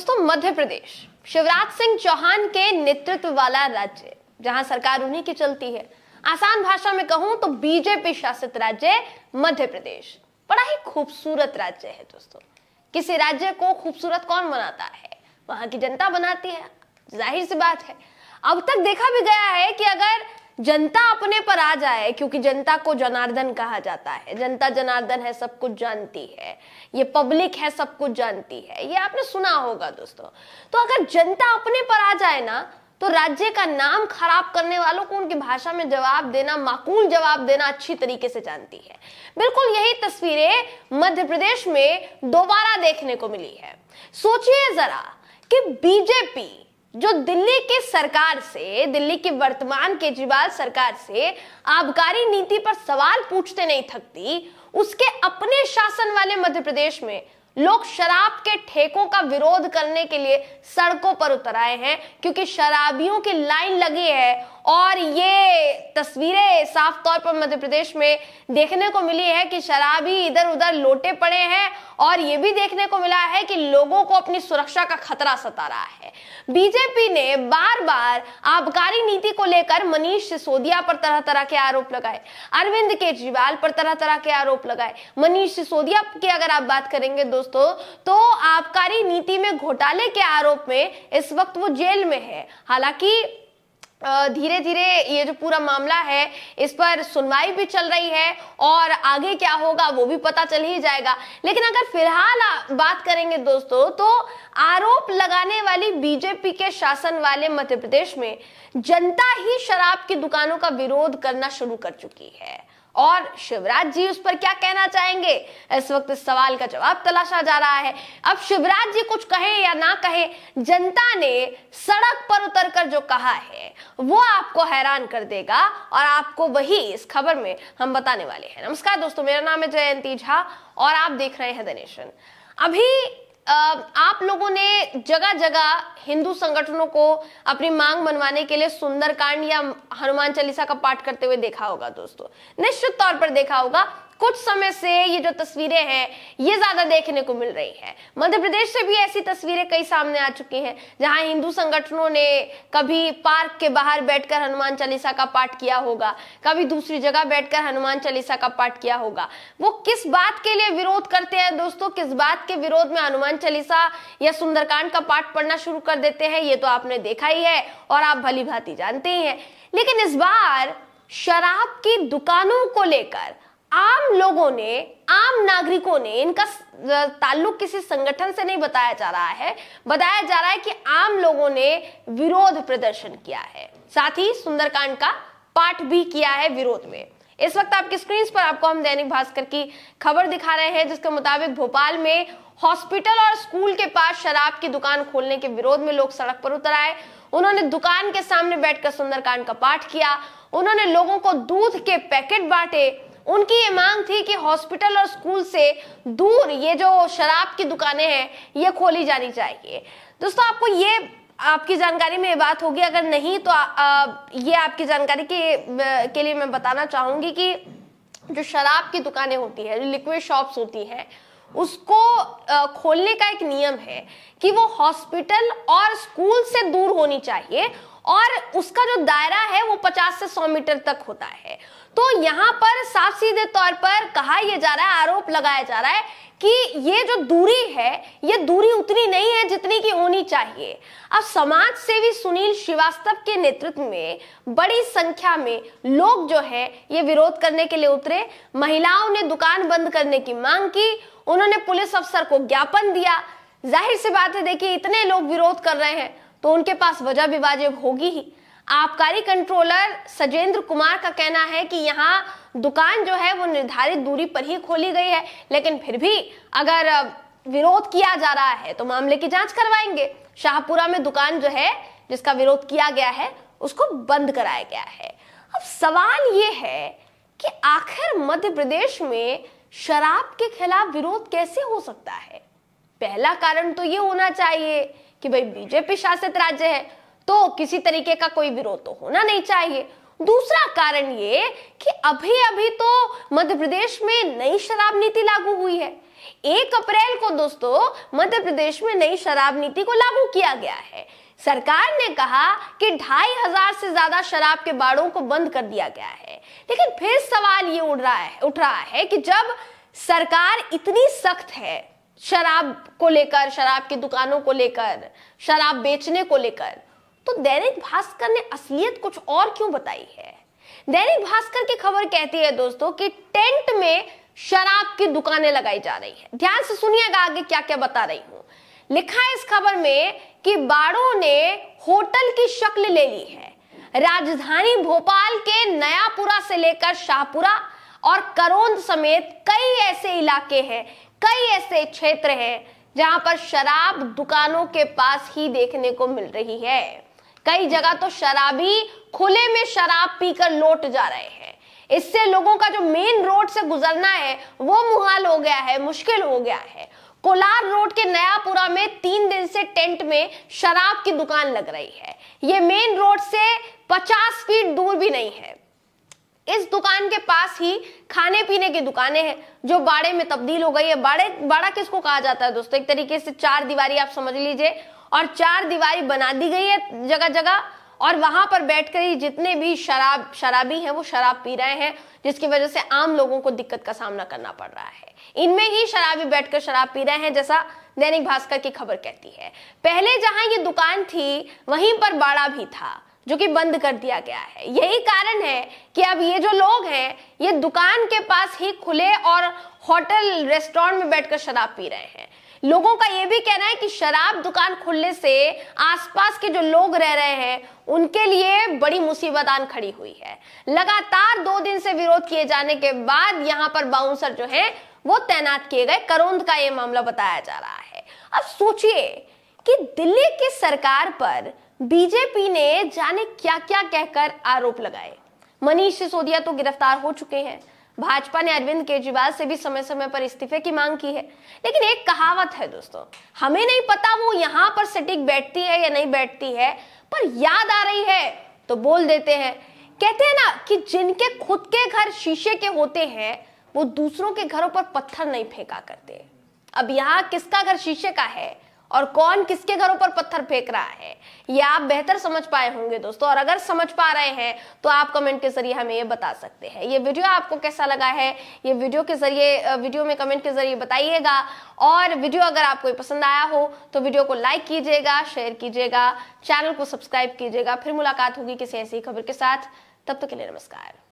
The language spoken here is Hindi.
दोस्तों मध्य प्रदेश शिवराज सिंह चौहान के नेतृत्व वाला राज्य जहां सरकार उन्हीं की चलती है आसान भाषा में कहूं तो बीजेपी शासित राज्य मध्य प्रदेश बड़ा ही खूबसूरत राज्य है दोस्तों किसी राज्य को खूबसूरत कौन बनाता है वहां की जनता बनाती है जाहिर सी बात है अब तक देखा भी गया है कि अगर जनता अपने पर आ जाए क्योंकि जनता को जनार्दन कहा जाता है जनता जनार्दन है सब कुछ जानती है ये पब्लिक है सब कुछ जानती है ये आपने सुना होगा दोस्तों तो अगर जनता अपने पर आ जाए ना तो राज्य का नाम खराब करने वालों को उनकी भाषा में जवाब देना माकूल जवाब देना अच्छी तरीके से जानती है बिल्कुल यही तस्वीरें मध्य प्रदेश में दोबारा देखने को मिली है सोचिए जरा कि बीजेपी जो दिल्ली की सरकार से दिल्ली की वर्तमान केजरीवाल सरकार से आबकारी नीति पर सवाल पूछते नहीं थकती उसके अपने शासन वाले मध्य प्रदेश में लोग शराब के ठेकों का विरोध करने के लिए सड़कों पर उतर आए हैं क्योंकि शराबियों की लाइन लगी है और ये तस्वीरें साफ तौर पर मध्य प्रदेश में देखने को मिली है कि शराबी इधर उधर लोटे पड़े हैं और ये भी देखने को मिला है कि लोगों को अपनी सुरक्षा का खतरा सता रहा है बीजेपी ने बार बार आबकारी नीति को लेकर मनीष सिसोदिया पर तरह तरह के आरोप लगाए अरविंद केजरीवाल पर तरह तरह के आरोप लगाए मनीष सिसोदिया की अगर आप बात करेंगे दोस्तों तो आबकारी नीति में घोटाले के आरोप में इस वक्त वो जेल में है हालांकि धीरे धीरे ये जो पूरा मामला है इस पर सुनवाई भी चल रही है और आगे क्या होगा वो भी पता चल ही जाएगा लेकिन अगर फिलहाल बात करेंगे दोस्तों तो आरोप लगाने वाली बीजेपी के शासन वाले मध्य प्रदेश में जनता ही शराब की दुकानों का विरोध करना शुरू कर चुकी है और शिवराज जी उस पर क्या कहना चाहेंगे इस वक्त इस सवाल का जवाब तलाशा जा रहा है अब शिवराज जी कुछ कहे या ना कहे जनता ने सड़क पर उतर कर जो कहा है वो आपको हैरान कर देगा और आपको वही इस खबर में हम बताने वाले हैं नमस्कार दोस्तों मेरा नाम है जयंती झा और आप देख रहे हैं दनेशन अभी आप लोगों ने जगह जगह हिंदू संगठनों को अपनी मांग मनवाने के लिए सुंदरकांड या हनुमान चालीसा का पाठ करते हुए देखा होगा दोस्तों निश्चित तौर पर देखा होगा कुछ समय से ये जो तस्वीरें हैं ये ज्यादा देखने को मिल रही है मध्य प्रदेश से भी ऐसी तस्वीरें कई सामने आ चुकी हैं जहां हिंदू संगठनों ने कभी पार्क के बाहर बैठकर हनुमान चालीसा का पाठ किया होगा कभी दूसरी जगह बैठकर हनुमान चालीसा का पाठ किया होगा वो किस बात के लिए विरोध करते हैं दोस्तों किस बात के विरोध में हनुमान चालीसा या सुंदरकांड का पाठ पढ़ना शुरू कर देते हैं ये तो आपने देखा ही है और आप भली भांति जानते ही हैं लेकिन इस बार शराब की दुकानों को लेकर आम लोगों ने आम नागरिकों ने इनका ताल्लुक किसी संगठन से नहीं बताया जा रहा है बताया जा रहा है कि आम लोगों ने विरोध प्रदर्शन किया है साथ ही सुंदरकांड का पाठ भी किया है विरोध में इस वक्त आपकी स्क्रीन पर आपको हम दैनिक भास्कर की खबर दिखा रहे हैं जिसके मुताबिक भोपाल में हॉस्पिटल और स्कूल के पास शराब की दुकान खोलने के विरोध में लोग सड़क पर उतर आए उन्होंने दुकान के सामने बैठकर सुंदरकांड का पाठ किया उन्होंने लोगों को दूध के पैकेट बांटे उनकी ये मांग थी कि हॉस्पिटल और स्कूल से दूर ये जो शराब की दुकानें हैं ये खोली जानी चाहिए दोस्तों आपको ये आपकी जानकारी में ये बात होगी अगर नहीं तो आ, आ, ये आपकी जानकारी के, के लिए मैं बताना चाहूंगी कि जो शराब की दुकानें होती है लिक्विड शॉप्स होती हैं उसको खोलने का एक नियम है कि वो हॉस्पिटल और स्कूल से दूर होनी चाहिए और उसका जो दायरा है वो 50 से 100 मीटर तक होता है तो यहाँ पर साफ सीधे तौर पर कहा यह जा रहा है आरोप लगाया जा रहा है कि ये जो दूरी है ये दूरी उतनी नहीं है जितनी की होनी चाहिए अब समाज सेवी सुनील श्रीवास्तव के नेतृत्व में बड़ी संख्या में लोग जो है ये विरोध करने के लिए उतरे महिलाओं ने दुकान बंद करने की मांग की उन्होंने पुलिस अफसर को ज्ञापन दिया जाहिर सी बात है देखिए इतने लोग विरोध कर रहे हैं तो उनके पास वजह भी वाजिब होगी ही आबकारी कंट्रोलर सजेंद्र कुमार का कहना है कि यहाँ दुकान जो है वो निर्धारित दूरी पर ही खोली गई है लेकिन फिर भी अगर विरोध किया जा रहा है तो मामले की जांच करवाएंगे शाहपुरा में दुकान जो है जिसका विरोध किया गया है उसको बंद कराया गया है अब सवाल ये है कि आखिर मध्य प्रदेश में शराब के खिलाफ विरोध कैसे हो सकता है पहला कारण तो ये होना चाहिए कि भाई बीजेपी शासित राज्य है तो किसी तरीके का कोई विरोध तो होना नहीं चाहिए दूसरा कारण ये कि अभी अभी तो मध्य प्रदेश में नई शराब नीति लागू हुई है एक अप्रैल को दोस्तों मध्य प्रदेश में नई शराब नीति को लागू किया गया है सरकार ने कहा कि ढाई हजार से ज्यादा शराब के बाड़ों को बंद कर दिया गया है लेकिन फिर सवाल ये उठ रहा है उठ रहा है कि जब सरकार इतनी सख्त है शराब को लेकर शराब की दुकानों को लेकर शराब बेचने को लेकर तो दैनिक भास्कर ने असलियत कुछ और क्यों बताई है दैनिक भास्कर की खबर कहती है दोस्तों कि टेंट में शराब की दुकानें लगाई जा रही है ध्यान से सुनिएगा आगे क्या क्या बता रही हूँ लिखा है इस खबर में कि बाड़ों ने होटल की शक्ल ले ली है राजधानी भोपाल के नयापुरा से लेकर शाहपुरा और करोंद समेत कई ऐसे इलाके हैं कई ऐसे क्षेत्र हैं जहां पर शराब दुकानों के पास ही देखने को मिल रही है कई जगह तो शराबी खुले में शराब पीकर लौट जा रहे हैं इससे लोगों का जो मेन रोड से गुजरना है वो मुहाल हो गया है मुश्किल हो गया है कोलार रोड के नयापुरा में तीन दिन से टेंट में शराब की दुकान लग रही है ये मेन रोड से 50 फीट दूर भी नहीं है इस दुकान के पास ही खाने पीने की दुकानें हैं जो बाड़े में तब्दील हो गई है बाड़े बाड़ा किसको कहा जाता है दोस्तों एक तरीके से चार दीवारी आप समझ लीजिए और चार दीवारी बना दी गई है जगह जगह और वहां पर बैठकर ही जितने भी शराब शराबी हैं वो शराब पी रहे हैं जिसकी वजह से आम लोगों को दिक्कत का सामना करना पड़ रहा है इनमें ही शराबी बैठकर शराब पी रहे हैं जैसा दैनिक भास्कर की खबर कहती है पहले जहां ये दुकान थी वहीं पर बाड़ा भी था जो कि बंद कर दिया गया है यही कारण है कि अब ये जो लोग हैं ये दुकान के पास ही खुले और होटल रेस्टोरेंट में बैठकर शराब पी रहे हैं लोगों का यह भी कहना है कि शराब दुकान खुलने से आसपास के जो लोग रह रहे हैं उनके लिए बड़ी मुसीबत आन खड़ी हुई है लगातार दो दिन से विरोध किए जाने के बाद यहाँ पर बाउंसर जो है वो तैनात किए गए करोंद का ये मामला बताया जा रहा है अब सोचिए कि दिल्ली की सरकार पर बीजेपी ने जाने क्या क्या कहकर आरोप लगाए मनीष सिसोदिया तो गिरफ्तार हो चुके हैं भाजपा ने अरविंद केजरीवाल से भी समय समय पर इस्तीफे की मांग की है लेकिन एक कहावत है दोस्तों हमें नहीं पता वो यहां पर सटीक बैठती है या नहीं बैठती है पर याद आ रही है तो बोल देते हैं कहते हैं ना कि जिनके खुद के घर शीशे के होते हैं वो दूसरों के घरों पर पत्थर नहीं फेंका करते अब यहां किसका घर शीशे का है और कौन किसके घरों पर पत्थर फेंक रहा है ये आप बेहतर समझ पाए होंगे दोस्तों और अगर समझ पा रहे हैं तो आप कमेंट के जरिए हमें ये बता सकते हैं ये वीडियो आपको कैसा लगा है ये वीडियो के जरिए वीडियो में कमेंट के जरिए बताइएगा और वीडियो अगर आपको पसंद आया हो तो वीडियो को लाइक कीजिएगा शेयर कीजिएगा चैनल को सब्सक्राइब कीजिएगा फिर मुलाकात होगी किसी ऐसी खबर के साथ तब तक तो के लिए नमस्कार